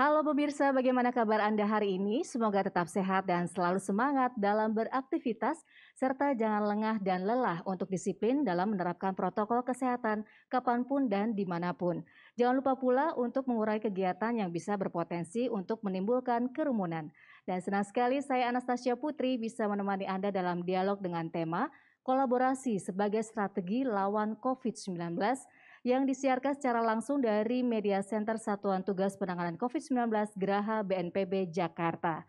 Halo pemirsa, bagaimana kabar Anda hari ini? Semoga tetap sehat dan selalu semangat dalam beraktivitas, serta jangan lengah dan lelah untuk disiplin dalam menerapkan protokol kesehatan kapanpun dan dimanapun. Jangan lupa pula untuk mengurai kegiatan yang bisa berpotensi untuk menimbulkan kerumunan. Dan senang sekali saya Anastasia Putri bisa menemani Anda dalam dialog dengan tema kolaborasi sebagai strategi lawan COVID-19 yang disiarkan secara langsung dari Media Center Satuan Tugas Penanganan COVID-19 Geraha BNPB Jakarta.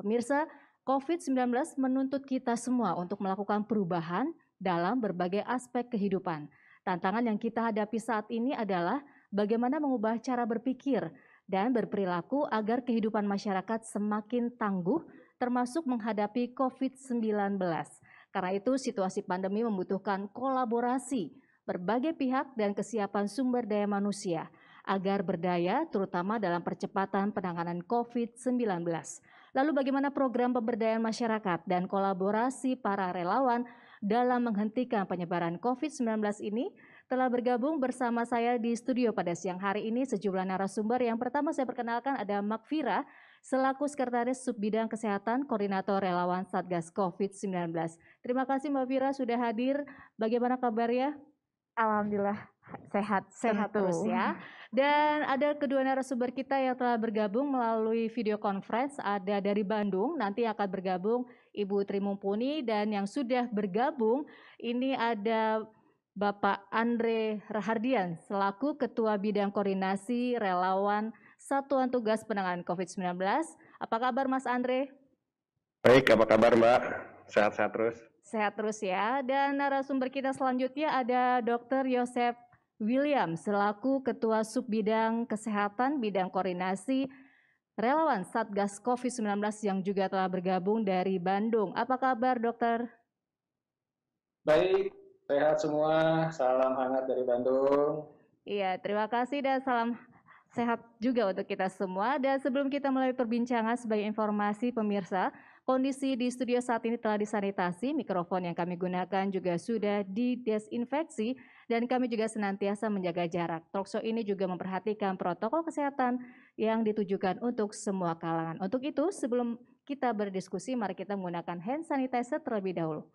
Pemirsa, COVID-19 menuntut kita semua untuk melakukan perubahan dalam berbagai aspek kehidupan. Tantangan yang kita hadapi saat ini adalah bagaimana mengubah cara berpikir dan berperilaku agar kehidupan masyarakat semakin tangguh termasuk menghadapi COVID-19. Karena itu situasi pandemi membutuhkan kolaborasi berbagai pihak dan kesiapan sumber daya manusia agar berdaya terutama dalam percepatan penanganan COVID-19. Lalu bagaimana program pemberdayaan masyarakat dan kolaborasi para relawan dalam menghentikan penyebaran COVID-19 ini? Telah bergabung bersama saya di studio pada siang hari ini sejumlah narasumber. Yang pertama saya perkenalkan ada Makvira, selaku Sekretaris Subbidang Kesehatan Koordinator Relawan Satgas COVID-19. Terima kasih Mbak Vira sudah hadir. Bagaimana kabarnya? Alhamdulillah sehat, sehat tentu. terus ya. Dan ada kedua narasumber kita yang telah bergabung melalui video conference ada dari Bandung nanti akan bergabung Ibu Trimumpuni dan yang sudah bergabung ini ada Bapak Andre Rahardian selaku Ketua Bidang Koordinasi Relawan Satuan Tugas Penanganan COVID-19. Apa kabar Mas Andre? Baik, apa kabar Mbak? Sehat-sehat terus. Sehat terus ya. Dan narasumber kita selanjutnya ada Dr. Yosef William selaku Ketua Subbidang Kesehatan Bidang Koordinasi Relawan Satgas COVID-19 yang juga telah bergabung dari Bandung. Apa kabar dokter? Baik, sehat semua. Salam hangat dari Bandung. Iya, terima kasih dan salam sehat juga untuk kita semua. Dan sebelum kita mulai perbincangan sebagai informasi pemirsa, Kondisi di studio saat ini telah disanitasi, mikrofon yang kami gunakan juga sudah didesinfeksi, dan kami juga senantiasa menjaga jarak. Talkshow ini juga memperhatikan protokol kesehatan yang ditujukan untuk semua kalangan. Untuk itu, sebelum kita berdiskusi, mari kita menggunakan hand sanitizer terlebih dahulu.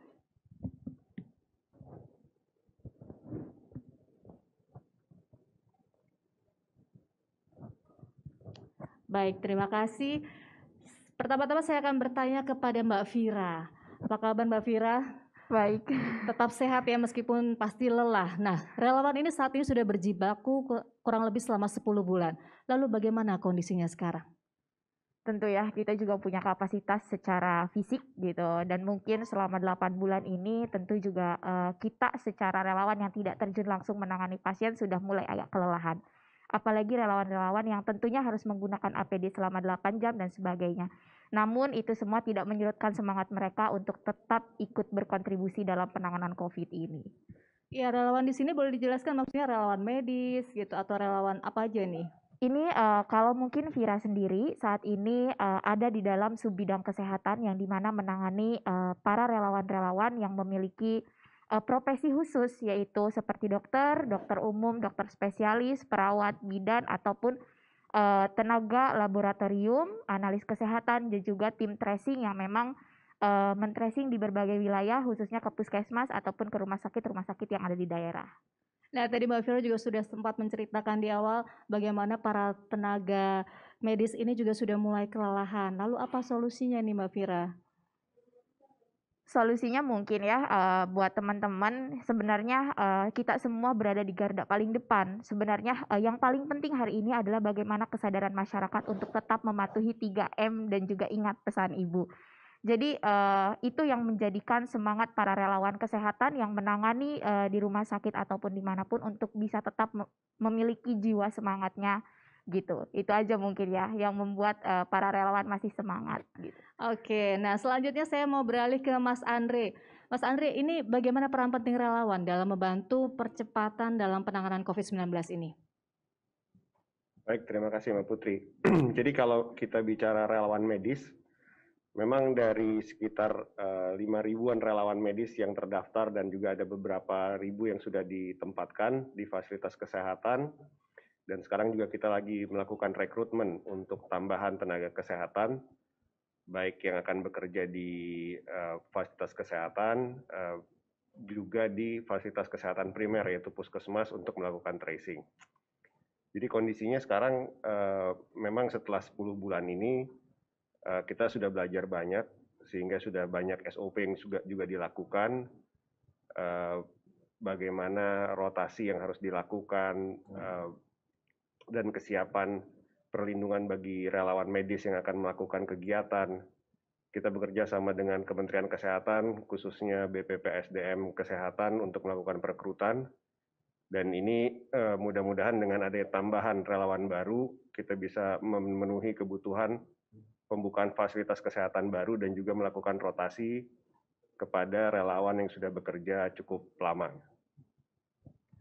Baik, terima kasih. Pertama-tama saya akan bertanya kepada Mbak Vira. Apa kabar Mbak Vira? Baik. Tetap sehat ya meskipun pasti lelah. Nah, relawan ini saat ini sudah berjibaku kurang lebih selama 10 bulan. Lalu bagaimana kondisinya sekarang? Tentu ya, kita juga punya kapasitas secara fisik gitu. Dan mungkin selama 8 bulan ini tentu juga uh, kita secara relawan yang tidak terjun langsung menangani pasien sudah mulai agak kelelahan apalagi relawan-relawan yang tentunya harus menggunakan APD selama 8 jam dan sebagainya. Namun itu semua tidak menyurutkan semangat mereka untuk tetap ikut berkontribusi dalam penanganan COVID ini. Ya, relawan di sini boleh dijelaskan maksudnya relawan medis gitu atau relawan apa aja nih? Ini uh, kalau mungkin Vira sendiri saat ini uh, ada di dalam subbidang kesehatan yang dimana menangani uh, para relawan-relawan yang memiliki Eh, profesi khusus yaitu seperti dokter, dokter umum, dokter spesialis, perawat, bidan ataupun uh, tenaga laboratorium, analis kesehatan dan juga tim tracing yang memang uh, men-tracing di berbagai wilayah khususnya ke puskesmas ataupun ke rumah sakit-rumah sakit yang ada di daerah. Nah, tadi Mbak Vero juga sudah sempat menceritakan di awal bagaimana para tenaga medis ini juga sudah mulai kelelahan. Lalu apa solusinya nih Mbak Vira? solusinya mungkin ya uh, buat teman-teman sebenarnya uh, kita semua berada di garda paling depan. Sebenarnya uh, yang paling penting hari ini adalah bagaimana kesadaran masyarakat untuk tetap mematuhi 3M dan juga ingat pesan Ibu. Jadi uh, itu yang menjadikan semangat para relawan kesehatan yang menangani uh, di rumah sakit ataupun dimanapun untuk bisa tetap memiliki jiwa semangatnya gitu. Itu aja mungkin ya yang membuat uh, para relawan masih semangat. Gitu. Oke, nah selanjutnya saya mau beralih ke Mas Andre. Mas Andre, ini bagaimana peran penting relawan dalam membantu percepatan dalam penanganan COVID-19 ini? Baik, terima kasih Mbak Putri. Jadi kalau kita bicara relawan medis, memang dari sekitar uh, ribuan relawan medis yang terdaftar dan juga ada beberapa ribu yang sudah ditempatkan di fasilitas kesehatan, dan sekarang juga kita lagi melakukan rekrutmen untuk tambahan tenaga kesehatan, baik yang akan bekerja di uh, fasilitas kesehatan, uh, juga di fasilitas kesehatan primer yaitu puskesmas untuk melakukan tracing. Jadi kondisinya sekarang uh, memang setelah 10 bulan ini uh, kita sudah belajar banyak sehingga sudah banyak SOP yang juga juga dilakukan uh, bagaimana rotasi yang harus dilakukan uh, dan kesiapan perlindungan bagi relawan medis yang akan melakukan kegiatan. Kita bekerja sama dengan Kementerian Kesehatan, khususnya BPPSDM Kesehatan untuk melakukan perekrutan. Dan ini eh, mudah-mudahan dengan adanya tambahan relawan baru, kita bisa memenuhi kebutuhan pembukaan fasilitas kesehatan baru dan juga melakukan rotasi kepada relawan yang sudah bekerja cukup lama.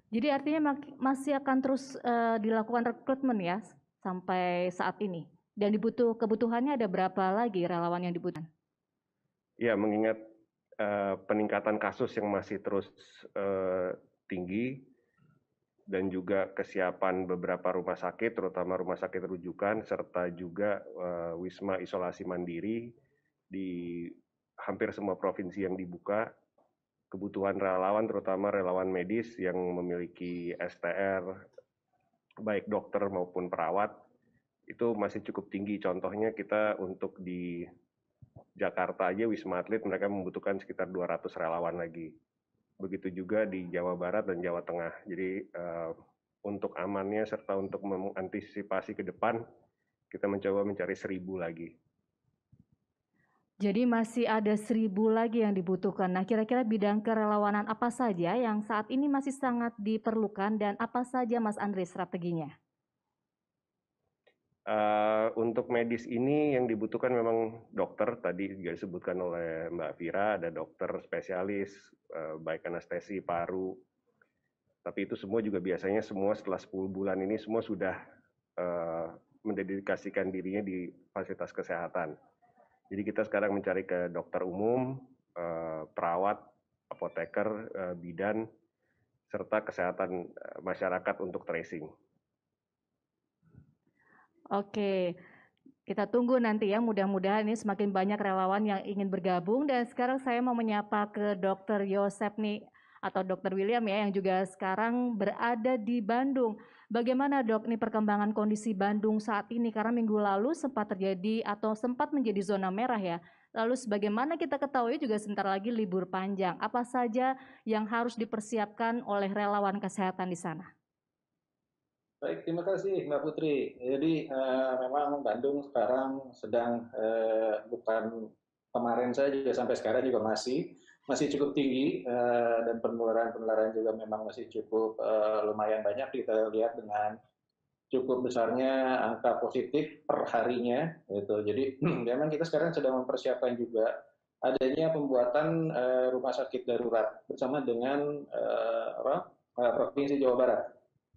Jadi artinya masih akan terus uh, dilakukan rekrutmen ya sampai saat ini. Dan dibutuh kebutuhannya ada berapa lagi relawan yang dibutuhkan? Ya, mengingat uh, peningkatan kasus yang masih terus uh, tinggi dan juga kesiapan beberapa rumah sakit, terutama rumah sakit rujukan serta juga uh, wisma isolasi mandiri di hampir semua provinsi yang dibuka kebutuhan relawan terutama relawan medis yang memiliki STR baik dokter maupun perawat itu masih cukup tinggi. Contohnya kita untuk di Jakarta aja Wisma Atlet mereka membutuhkan sekitar 200 relawan lagi. Begitu juga di Jawa Barat dan Jawa Tengah. Jadi uh, untuk amannya serta untuk mengantisipasi ke depan kita mencoba mencari seribu lagi. Jadi masih ada seribu lagi yang dibutuhkan. Nah, kira-kira bidang kerelawanan apa saja yang saat ini masih sangat diperlukan dan apa saja Mas Andri, strateginya? Uh, untuk medis ini yang dibutuhkan memang dokter tadi juga disebutkan oleh Mbak Vira ada dokter spesialis uh, baik anestesi paru tapi itu semua juga biasanya semua setelah 10 bulan ini semua sudah uh, mendedikasikan dirinya di fasilitas kesehatan jadi kita sekarang mencari ke dokter umum, eh, perawat, apoteker, eh, bidan, serta kesehatan eh, masyarakat untuk tracing. Oke, kita tunggu nanti ya. Mudah-mudahan ini semakin banyak relawan yang ingin bergabung. Dan sekarang saya mau menyapa ke Dokter Yosep nih atau Dr. William ya yang juga sekarang berada di Bandung. Bagaimana dok ini perkembangan kondisi Bandung saat ini karena minggu lalu sempat terjadi atau sempat menjadi zona merah ya. Lalu sebagaimana kita ketahui juga sebentar lagi libur panjang. Apa saja yang harus dipersiapkan oleh relawan kesehatan di sana? Baik, terima kasih Mbak Putri. Jadi uh, memang Bandung sekarang sedang uh, bukan kemarin saja sampai sekarang juga masih masih cukup tinggi uh, dan penularan-penularan juga memang masih cukup uh, lumayan banyak kita lihat dengan cukup besarnya angka positif per harinya gitu. Jadi memang kita sekarang sedang mempersiapkan juga adanya pembuatan uh, rumah sakit darurat bersama dengan uh, provinsi Jawa Barat.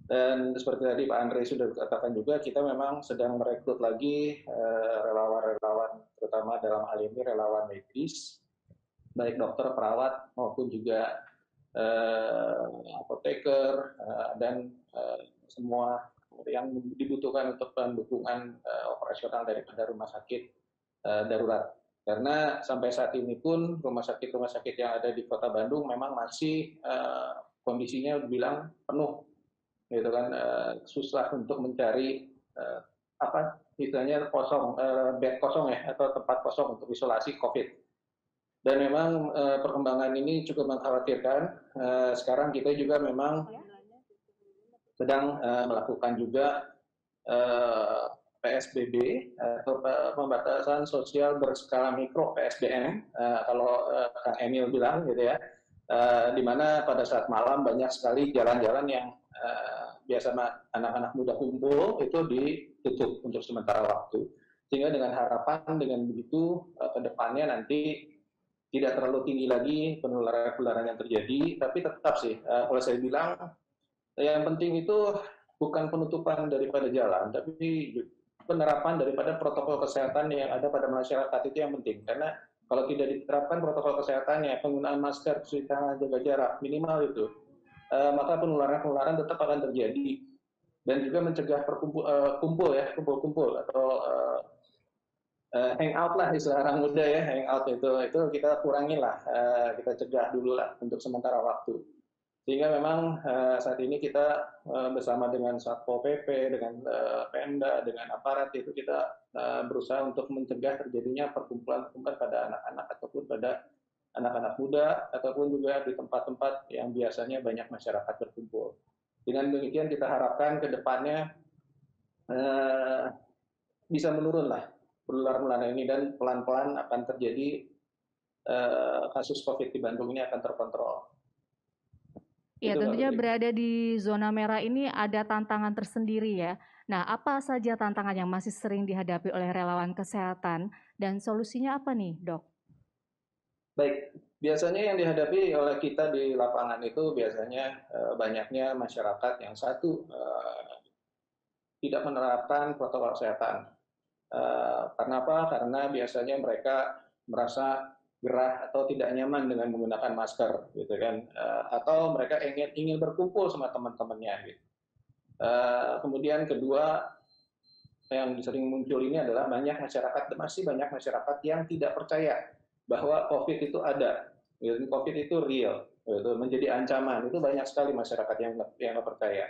Dan seperti tadi Pak Andre sudah katakan juga kita memang sedang merekrut lagi relawan-relawan uh, relawan -relawan, terutama dalam hal ini relawan medis baik dokter, perawat maupun juga uh, apoteker uh, dan uh, semua yang dibutuhkan untuk pendukungan uh, operasional daripada rumah sakit uh, darurat. Karena sampai saat ini pun rumah sakit-rumah sakit yang ada di Kota Bandung memang masih uh, kondisinya bilang penuh, gitu kan uh, susah untuk mencari uh, apa istilahnya kosong uh, bed kosong ya atau tempat kosong untuk isolasi COVID dan memang eh, perkembangan ini cukup mengkhawatirkan. Eh, sekarang kita juga memang iya. sedang eh, melakukan juga PSBB atau pembatasan sosial berskala mikro PSBM kalau Kang Emil bilang gitu ya. Uh, di mana pada saat malam banyak sekali jalan-jalan yang uh, biasa anak-anak muda kumpul itu ditutup untuk sementara waktu. Sehingga dengan harapan dengan begitu uh, ke depannya nanti tidak terlalu tinggi lagi penularan-penularan yang terjadi, tapi tetap sih, uh, eh, kalau saya bilang, yang penting itu bukan penutupan daripada jalan, tapi penerapan daripada protokol kesehatan yang ada pada masyarakat itu yang penting. Karena kalau tidak diterapkan protokol kesehatannya, penggunaan masker, cuci tangan, jaga jarak, minimal itu, uh, maka penularan-penularan tetap akan terjadi. Dan juga mencegah perkumpul, uh, kumpul ya, kumpul-kumpul atau uh, uh, eh, out lah istilah orang muda ya hang out itu itu kita kurangi lah uh, kita cegah dulu lah untuk sementara waktu sehingga memang uh, saat ini kita uh, bersama dengan satpol pp dengan uh, pemda dengan aparat itu kita uh, berusaha untuk mencegah terjadinya perkumpulan-perkumpulan pada anak-anak ataupun pada anak-anak muda ataupun juga di tempat-tempat yang biasanya banyak masyarakat berkumpul. Dengan demikian kita harapkan ke depannya bisa menurun lah berular melanda ini dan pelan-pelan akan terjadi uh, kasus COVID di Bandung ini akan terkontrol. Ya, Itu tentunya berada di zona merah ini ada tantangan tersendiri ya. Nah, apa saja tantangan yang masih sering dihadapi oleh relawan kesehatan dan solusinya apa nih, Dok? Baik, biasanya yang dihadapi oleh kita di lapangan itu biasanya e, banyaknya masyarakat yang satu e, tidak menerapkan protokol kesehatan. Eh, karena apa? Karena biasanya mereka merasa gerah atau tidak nyaman dengan menggunakan masker, gitu kan? Eh, atau mereka ingin ingin berkumpul sama teman-temannya, gitu. Eh, kemudian kedua yang sering muncul ini adalah banyak masyarakat masih banyak masyarakat yang tidak percaya bahwa COVID itu ada, gitu. COVID itu real, gitu. menjadi ancaman itu banyak sekali masyarakat yang yang percaya.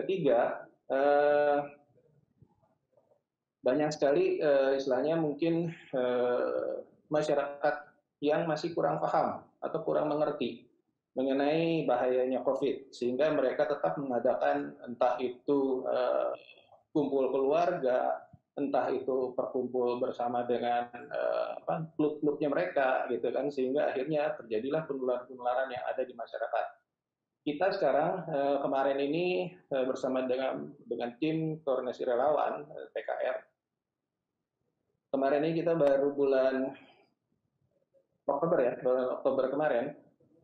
Ketiga, eh, banyak sekali eh, istilahnya mungkin eh, masyarakat yang masih kurang paham atau kurang mengerti mengenai bahayanya COVID, sehingga mereka tetap mengadakan entah itu uh, kumpul keluarga, entah itu perkumpul bersama dengan uh, klub-klubnya mereka, gitu kan, sehingga akhirnya terjadilah penularan-penularan yang ada di masyarakat. Kita sekarang kemarin ini bersama dengan dengan tim koordinasi relawan TKR kemarin ini kita baru bulan Oktober ya, bulan Oktober kemarin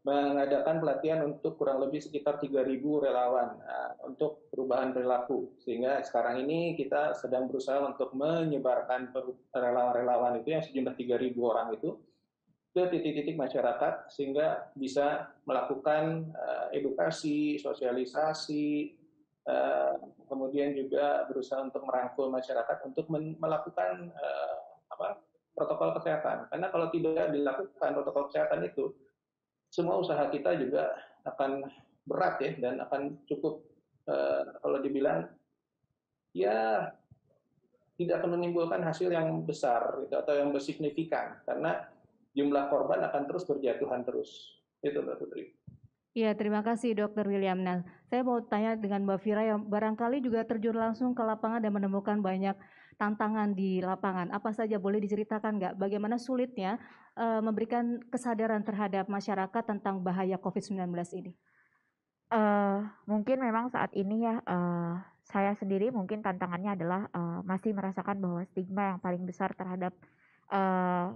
mengadakan pelatihan untuk kurang lebih sekitar 3.000 relawan uh, untuk perubahan perilaku. Sehingga sekarang ini kita sedang berusaha untuk menyebarkan relawan-relawan itu yang sejumlah 3.000 orang itu ke titik-titik masyarakat sehingga bisa melakukan uh, edukasi, sosialisasi, Eh, kemudian juga berusaha untuk merangkul masyarakat untuk melakukan eh, protokol kesehatan karena kalau tidak dilakukan protokol kesehatan itu semua usaha kita juga akan berat ya dan akan cukup eh, kalau dibilang ya tidak akan menimbulkan hasil yang besar gitu, atau yang bersignifikan karena jumlah korban akan terus berjatuhan terus itu mbak Putri. Iya, terima kasih Dokter William. Nah, saya mau tanya dengan Mbak Fira yang barangkali juga terjun langsung ke lapangan dan menemukan banyak tantangan di lapangan. Apa saja boleh diceritakan nggak? Bagaimana sulitnya uh, memberikan kesadaran terhadap masyarakat tentang bahaya COVID-19 ini? Uh, mungkin memang saat ini ya uh, saya sendiri mungkin tantangannya adalah uh, masih merasakan bahwa stigma yang paling besar terhadap uh,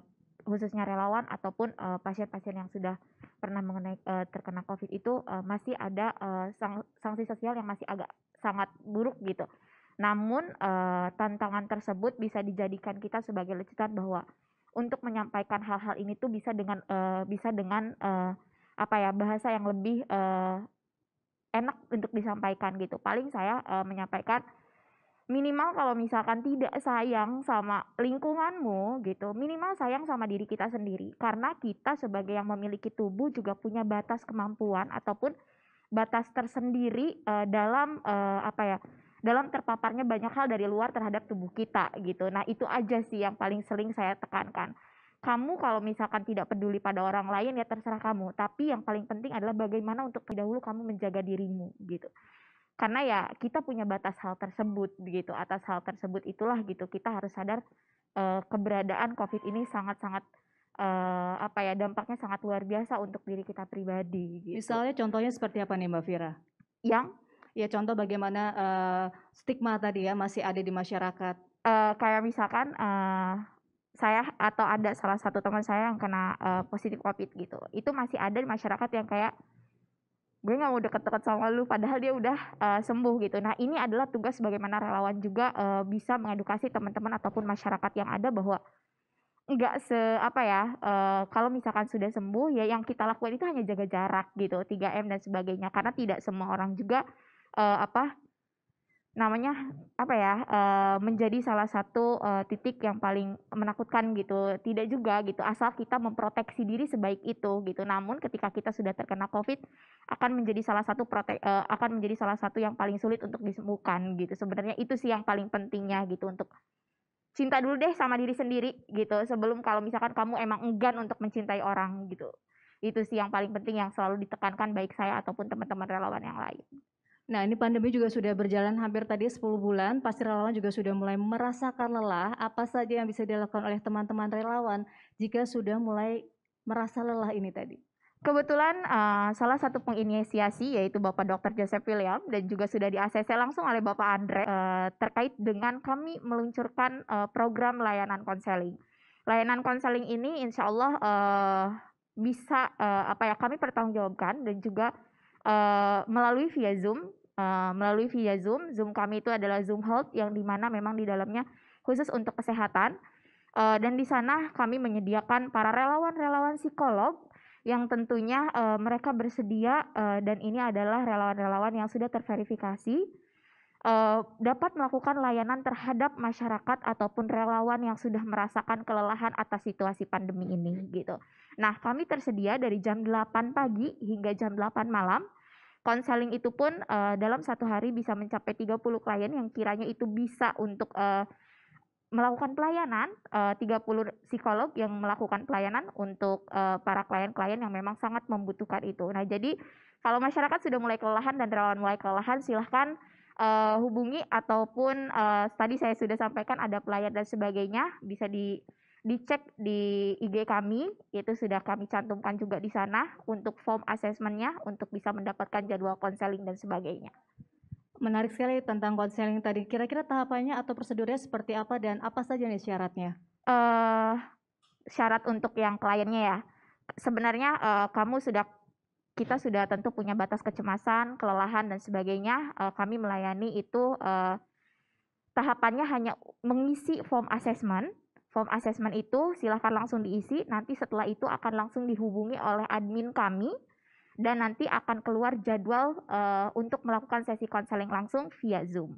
khususnya relawan ataupun eh, pasien-pasien yang sudah pernah mengenai eh, terkena COVID itu eh, masih ada sang, sanksi sosial yang masih agak sangat buruk gitu. Namun tantangan tersebut bisa dijadikan kita sebagai lecutan bahwa untuk menyampaikan hal-hal ini tuh bisa dengan bisa dengan apa ya bahasa yang lebih enak untuk disampaikan gitu. Paling saya menyampaikan minimal kalau misalkan tidak sayang sama lingkunganmu gitu, minimal sayang sama diri kita sendiri karena kita sebagai yang memiliki tubuh juga punya batas kemampuan ataupun batas tersendiri uh, dalam uh, apa ya? dalam terpaparnya banyak hal dari luar terhadap tubuh kita gitu. Nah, itu aja sih yang paling sering saya tekankan. Kamu kalau misalkan tidak peduli pada orang lain ya terserah kamu, tapi yang paling penting adalah bagaimana untuk terdahulu kamu menjaga dirimu gitu karena ya kita punya batas hal tersebut begitu atas hal tersebut itulah gitu kita harus sadar uh, keberadaan covid ini sangat-sangat uh, apa ya dampaknya sangat luar biasa untuk diri kita pribadi gitu. misalnya contohnya seperti apa nih mbak Vira yang ya contoh bagaimana uh, stigma tadi ya masih ada di masyarakat uh, kayak misalkan uh, saya atau ada salah satu teman saya yang kena uh, positif covid gitu itu masih ada di masyarakat yang kayak gue nggak mau deket-deket sama lu padahal dia udah uh, sembuh gitu nah ini adalah tugas bagaimana relawan juga uh, bisa mengedukasi teman-teman ataupun masyarakat yang ada bahwa nggak se apa ya uh, kalau misalkan sudah sembuh ya yang kita lakukan itu hanya jaga jarak gitu 3M dan sebagainya karena tidak semua orang juga uh, apa namanya apa ya uh, menjadi salah satu uh, titik yang paling menakutkan gitu tidak juga gitu asal kita memproteksi diri sebaik itu gitu namun ketika kita sudah terkena covid akan menjadi salah satu prote uh, akan menjadi salah satu yang paling sulit untuk disembuhkan gitu sebenarnya itu sih yang paling pentingnya gitu untuk cinta dulu deh sama diri sendiri gitu sebelum kalau misalkan kamu emang enggan untuk mencintai orang gitu itu sih yang paling penting yang selalu ditekankan baik saya ataupun teman-teman relawan yang lain. Nah, ini pandemi juga sudah berjalan hampir tadi 10 bulan. Pasti relawan juga sudah mulai merasakan lelah. Apa saja yang bisa dilakukan oleh teman-teman relawan jika sudah mulai merasa lelah ini tadi? Kebetulan uh, salah satu penginisiasi yaitu Bapak Dr. Joseph William dan juga sudah di ACC langsung oleh Bapak Andre uh, terkait dengan kami meluncurkan uh, program layanan konseling. Layanan konseling ini insya Allah uh, bisa uh, apa ya kami pertanggungjawabkan dan juga uh, melalui via Zoom Eh, melalui via Zoom. Zoom kami itu adalah Zoom Health yang dimana memang di dalamnya khusus untuk kesehatan. Eh, dan di sana kami menyediakan para relawan-relawan psikolog yang tentunya eh, mereka bersedia dan ini adalah relawan-relawan yang sudah terverifikasi dapat melakukan layanan terhadap masyarakat ataupun relawan yang sudah merasakan kelelahan atas situasi pandemi ini gitu. Nah, kami tersedia dari jam 8 pagi hingga jam 8 malam konseling itu pun uh, dalam satu hari bisa mencapai 30 klien yang kiranya itu bisa untuk uh, melakukan pelayanan eh, uh, 30 psikolog yang melakukan pelayanan untuk uh, para klien-klien yang memang sangat membutuhkan itu. Nah, jadi kalau masyarakat sudah mulai kelelahan dan relawan mulai kelelahan silahkan uh, hubungi ataupun uh, tadi saya sudah sampaikan ada pelayan dan sebagainya bisa di dicek di IG kami, itu sudah kami cantumkan juga di sana untuk form asesmennya untuk bisa mendapatkan jadwal konseling dan sebagainya. Menarik sekali tentang konseling tadi. Kira-kira tahapannya atau prosedurnya seperti apa dan apa saja nih syaratnya? Uh, syarat untuk yang kliennya ya. Sebenarnya uh, kamu sudah kita sudah tentu punya batas kecemasan, kelelahan dan sebagainya. Uh, kami melayani itu uh, tahapannya hanya mengisi form assessment form assessment itu silahkan langsung diisi. Nanti setelah itu akan langsung dihubungi oleh admin kami dan nanti akan keluar jadwal uh, untuk melakukan sesi konseling langsung via Zoom.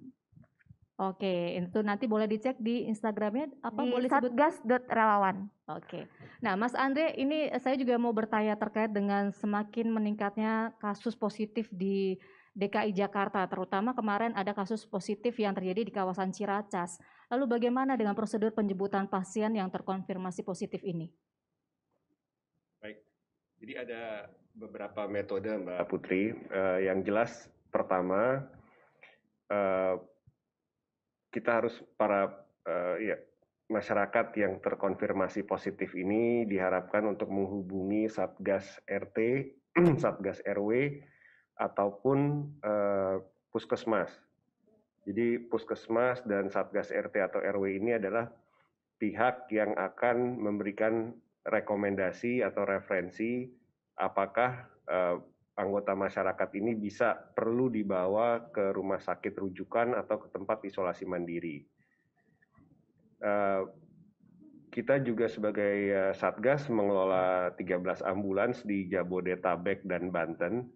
Oke, itu nanti boleh dicek di Instagramnya apa di boleh sebut? relawan. Oke. Nah, Mas Andre, ini saya juga mau bertanya terkait dengan semakin meningkatnya kasus positif di DKI Jakarta, terutama kemarin ada kasus positif yang terjadi di kawasan Ciracas. Lalu bagaimana dengan prosedur penjemputan pasien yang terkonfirmasi positif ini? Baik, jadi ada beberapa metode Mbak Putri. Uh, yang jelas pertama, uh, kita harus para uh, ya, masyarakat yang terkonfirmasi positif ini diharapkan untuk menghubungi Satgas RT, Satgas RW, ataupun uh, puskesmas jadi puskesmas dan satgas RT atau RW ini adalah pihak yang akan memberikan rekomendasi atau referensi apakah eh, anggota masyarakat ini bisa perlu dibawa ke rumah sakit rujukan atau ke tempat isolasi mandiri. Eh, kita juga sebagai eh, satgas mengelola 13 ambulans di Jabodetabek dan Banten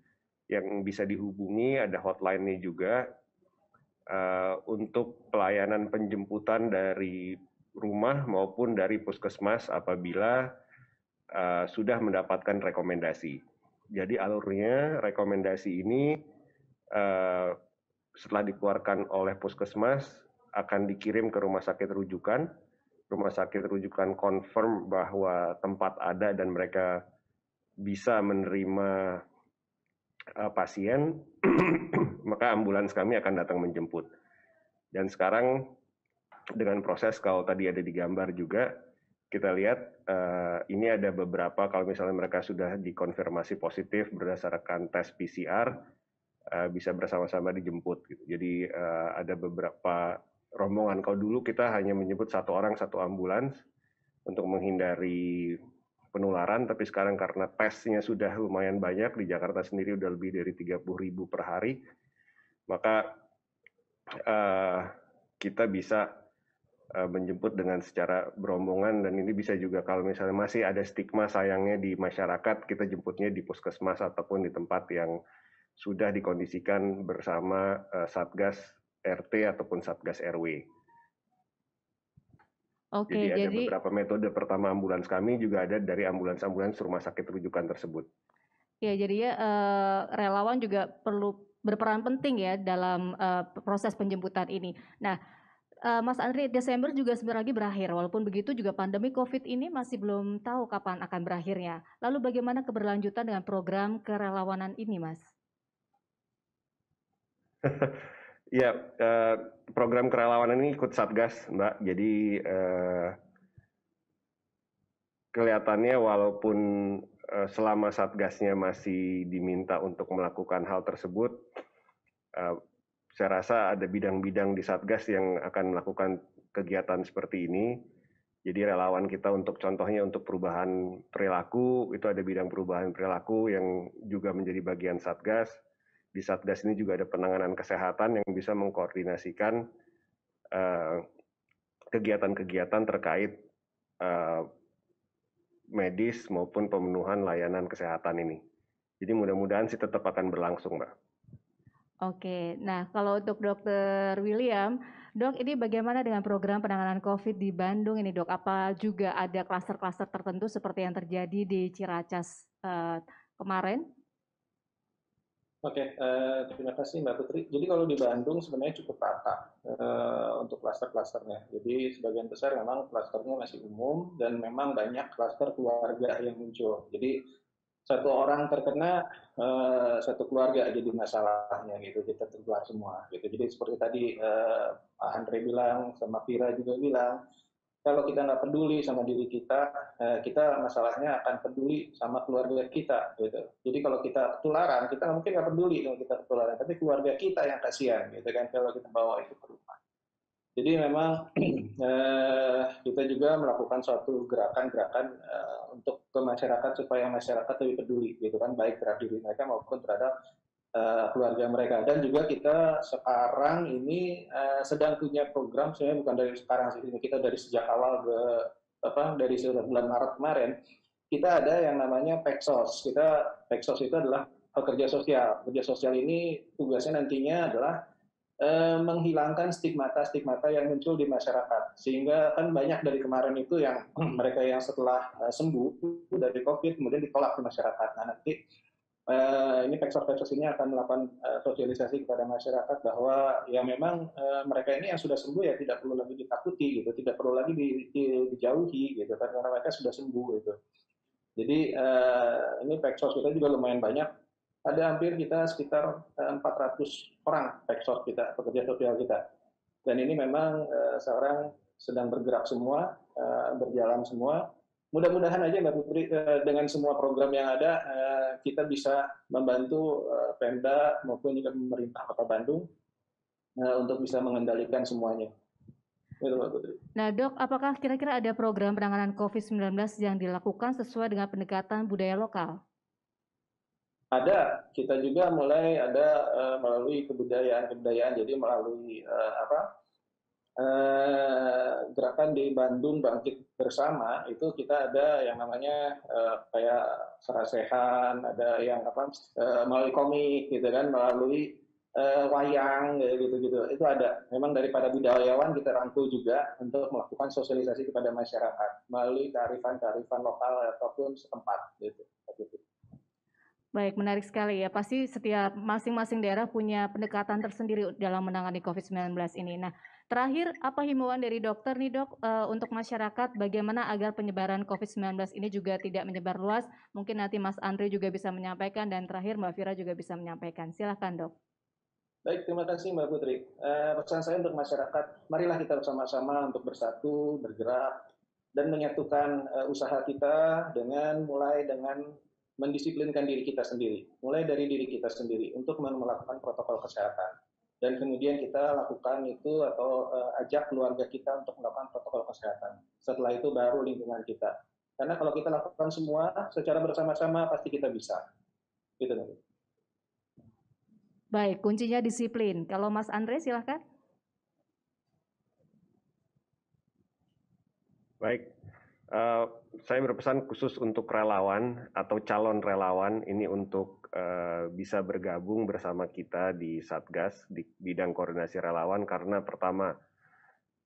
yang bisa dihubungi ada hotline-nya juga Eh, untuk pelayanan penjemputan dari rumah maupun dari puskesmas apabila eh, sudah mendapatkan rekomendasi. Jadi alurnya rekomendasi ini eh, setelah dikeluarkan oleh puskesmas akan dikirim ke rumah sakit rujukan. Rumah sakit rujukan confirm bahwa tempat ada dan mereka bisa menerima uh, pasien, maka ambulans kami akan datang menjemput. Dan sekarang dengan proses kalau tadi ada di gambar juga kita lihat uh, ini ada beberapa kalau misalnya mereka sudah dikonfirmasi positif berdasarkan tes PCR eh, bisa bersama-sama dijemput. Gitu. Jadi ada beberapa rombongan. Kalau dulu kita hanya menyebut satu orang satu ambulans untuk menghindari penularan, tapi sekarang karena tesnya sudah lumayan banyak, di Jakarta sendiri udah lebih dari 30 ribu per hari, maka eh, kita bisa eh, menjemput dengan secara berombongan dan ini bisa juga kalau misalnya masih ada stigma sayangnya di masyarakat, kita jemputnya di puskesmas ataupun di tempat yang sudah dikondisikan bersama eh, Satgas RT ataupun Satgas RW. Oke, jadi, jadi ada beberapa metode. Pertama ambulans kami juga ada dari ambulans-ambulans rumah sakit rujukan tersebut. Ya, jadi uh, eh, relawan juga perlu berperan penting ya dalam eh, proses penjemputan ini. Nah, eh, Mas Andri, Desember juga sebentar lagi berakhir. Walaupun begitu juga pandemi COVID ini masih belum tahu kapan akan berakhirnya. Lalu bagaimana keberlanjutan dengan program kerelawanan ini, Mas? Ya, eh, program kerelawanan ini ikut Satgas, Mbak. Jadi eh, kelihatannya walaupun eh, selama Satgasnya masih diminta untuk melakukan hal tersebut, eh, saya rasa ada bidang-bidang di Satgas yang akan melakukan kegiatan seperti ini. Jadi relawan kita untuk contohnya untuk perubahan perilaku, itu ada bidang perubahan perilaku yang juga menjadi bagian Satgas di Satgas ini juga ada penanganan kesehatan yang bisa mengkoordinasikan eh, kegiatan-kegiatan uh, terkait uh, medis maupun pemenuhan layanan kesehatan ini. Jadi mudah-mudahan sih tetap akan berlangsung, Mbak. Oke, nah kalau untuk Dokter William, dok ini bagaimana dengan program penanganan COVID di Bandung ini, dok? Apa juga ada klaster-klaster tertentu seperti yang terjadi di Ciracas uh, kemarin? Oke, okay, uh, eh, terima kasih Mbak Putri. Jadi kalau di Bandung sebenarnya cukup rata uh, untuk klaster-klasternya. Jadi sebagian besar memang klasternya masih umum dan memang banyak klaster keluarga yang muncul. Jadi satu orang terkena uh, satu keluarga jadi masalahnya gitu kita tertular semua gitu jadi seperti tadi uh, Andre bilang sama Pira juga bilang kalau kita nggak peduli sama diri kita, eh, kita masalahnya akan peduli sama keluarga kita. Gitu. Jadi kalau kita ketularan, kita mungkin nggak peduli kalau kita ketularan, tapi keluarga kita yang kasihan, gitu kan kalau kita bawa itu ke rumah. Jadi memang eh, kita juga melakukan suatu gerakan-gerakan eh, untuk ke masyarakat supaya masyarakat lebih peduli, gitu kan, baik terhadap diri mereka maupun terhadap Eh, keluarga mereka. Dan juga kita sekarang ini uh, sedang punya program sebenarnya bukan dari sekarang sih, ini kita dari sejak awal ke apa dari bulan Maret kemarin kita ada yang namanya peksos. Kita peksos itu adalah pekerja sosial. Pekerja sosial ini tugasnya nantinya adalah eh, menghilangkan stigmata-stigmata yang muncul di masyarakat. Sehingga kan banyak dari kemarin itu yang mereka yang setelah eh, sembuh dari COVID kemudian ditolak di masyarakat. Nah nanti uh, ini Pexor-Pexos ini akan melakukan uh, sosialisasi kepada masyarakat bahwa ya memang uh, mereka ini yang sudah sembuh ya tidak perlu lagi ditakuti gitu, tidak perlu lagi di, di, dijauhi gitu karena mereka sudah sembuh gitu. Jadi uh, ini Pexos kita juga lumayan banyak. Ada hampir kita sekitar 400 orang Pexos kita, pekerja sosial kita. Dan ini memang uh, sekarang sedang bergerak semua, uh, berjalan semua mudah-mudahan aja Mbak Putri eh, dengan semua program yang ada eh, kita bisa membantu eh, Pemda maupun juga pemerintah Kota Bandung untuk bisa mengendalikan semuanya. Nah dok, apakah kira-kira ada program penanganan COVID-19 yang dilakukan sesuai dengan pendekatan budaya lokal? Ada, kita juga mulai ada melalui kebudayaan-kebudayaan, jadi melalui apa Eh, gerakan di Bandung Bangkit Bersama itu kita ada yang namanya eh, kayak serasehan, ada yang apa eh, melalui komik gitu kan, melalui eh, wayang gitu-gitu. Itu ada. Memang daripada budayawan kita rangkul juga untuk melakukan sosialisasi kepada masyarakat melalui tarifan-tarifan lokal ataupun setempat gitu. gitu. Baik, menarik sekali ya. Pasti setiap masing-masing daerah punya pendekatan tersendiri dalam menangani COVID-19 ini. Nah, Terakhir, apa himbauan dari dokter nih dok eh, untuk masyarakat bagaimana agar penyebaran COVID-19 ini juga tidak menyebar luas? Mungkin nanti Mas Andri juga bisa menyampaikan dan terakhir Mbak Fira juga bisa menyampaikan. Silahkan dok. Baik, terima kasih Mbak Putri. Eh, pesan saya untuk masyarakat, marilah kita bersama-sama untuk bersatu, bergerak, dan menyatukan eh, usaha kita dengan mulai dengan mendisiplinkan diri kita sendiri, mulai dari diri kita sendiri untuk melakukan protokol kesehatan dan kemudian kita lakukan itu atau uh, ajak keluarga kita untuk melakukan protokol kesehatan. Setelah itu baru lingkungan kita. Karena kalau kita lakukan semua secara bersama-sama pasti kita bisa. Gitu nanti. Baik, kuncinya disiplin. Kalau Mas Andre silahkan. Baik, uh, saya berpesan khusus untuk relawan atau calon relawan ini untuk uh, bisa bergabung bersama kita di Satgas di bidang koordinasi relawan karena pertama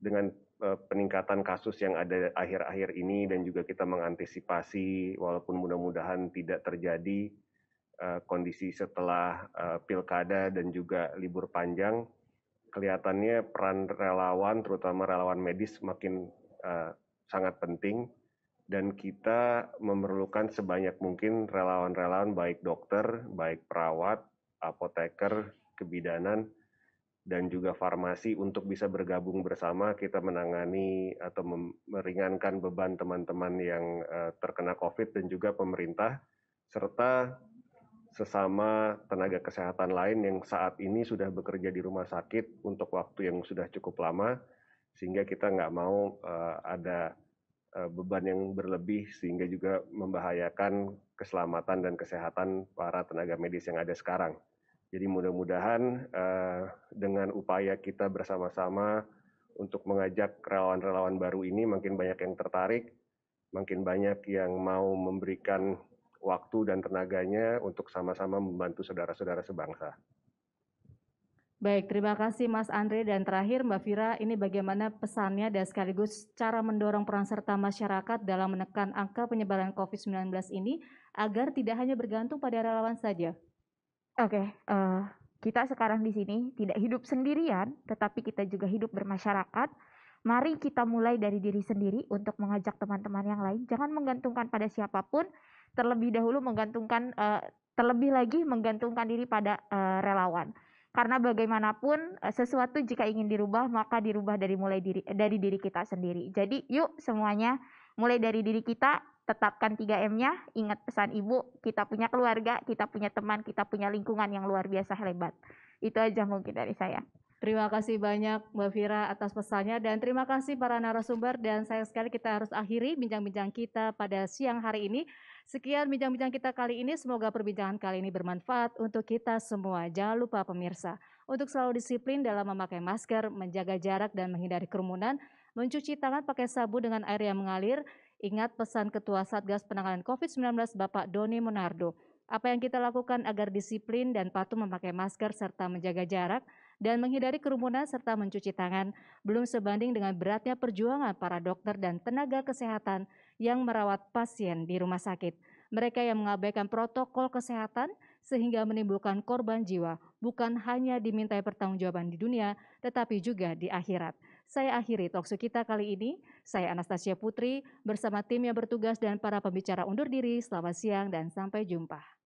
dengan uh, peningkatan kasus yang ada akhir-akhir ini dan juga kita mengantisipasi walaupun mudah-mudahan tidak terjadi uh, kondisi setelah uh, pilkada dan juga libur panjang kelihatannya peran relawan terutama relawan medis makin uh, sangat penting dan kita memerlukan sebanyak mungkin relawan-relawan baik dokter, baik perawat, apoteker, kebidanan, dan juga farmasi untuk bisa bergabung bersama kita menangani atau meringankan beban teman-teman yang eh, terkena COVID dan juga pemerintah, serta sesama tenaga kesehatan lain yang saat ini sudah bekerja di rumah sakit untuk waktu yang sudah cukup lama, sehingga kita nggak mau eh, ada Eh, beban yang berlebih sehingga juga membahayakan keselamatan dan kesehatan para tenaga medis yang ada sekarang. Jadi mudah-mudahan eh, dengan upaya kita bersama-sama untuk mengajak relawan-relawan baru ini makin banyak yang tertarik, makin banyak yang mau memberikan waktu dan tenaganya untuk sama-sama membantu saudara-saudara sebangsa. Baik, terima kasih Mas Andre dan terakhir Mbak Vira, ini bagaimana pesannya dan sekaligus cara mendorong peran serta masyarakat dalam menekan angka penyebaran COVID-19 ini agar tidak hanya bergantung pada relawan saja. Oke, okay, uh, eh, kita sekarang di sini tidak hidup sendirian, tetapi kita juga hidup bermasyarakat. Mari kita mulai dari diri sendiri untuk mengajak teman-teman yang lain. Jangan menggantungkan pada siapapun, terlebih dahulu menggantungkan, uh, terlebih lagi menggantungkan diri pada uh, relawan karena bagaimanapun eh, sesuatu jika ingin dirubah maka dirubah dari mulai diri dari diri kita sendiri. Jadi yuk semuanya mulai dari diri kita tetapkan 3M-nya, ingat pesan Ibu, kita punya keluarga, kita punya teman, kita punya lingkungan yang luar biasa hebat. Itu aja mungkin dari saya. Terima kasih banyak Mbak Fira atas pesannya dan terima kasih para narasumber dan sayang sekali kita harus akhiri bincang-bincang kita pada siang hari ini. Sekian bincang-bincang kita kali ini, semoga perbincangan kali ini bermanfaat untuk kita semua. Jangan lupa pemirsa, untuk selalu disiplin dalam memakai masker, menjaga jarak dan menghindari kerumunan, mencuci tangan pakai sabun dengan air yang mengalir, ingat pesan Ketua Satgas Penanganan COVID-19 Bapak Doni Monardo. Apa yang kita lakukan agar disiplin dan patuh memakai masker serta menjaga jarak, dan menghindari kerumunan serta mencuci tangan belum sebanding dengan beratnya perjuangan para dokter dan tenaga kesehatan yang merawat pasien di rumah sakit. Mereka yang mengabaikan protokol kesehatan sehingga menimbulkan korban jiwa bukan hanya dimintai pertanggungjawaban di dunia tetapi juga di akhirat. Saya akhiri talkshow kita kali ini. Saya Anastasia Putri bersama tim yang bertugas dan para pembicara undur diri. Selamat siang dan sampai jumpa.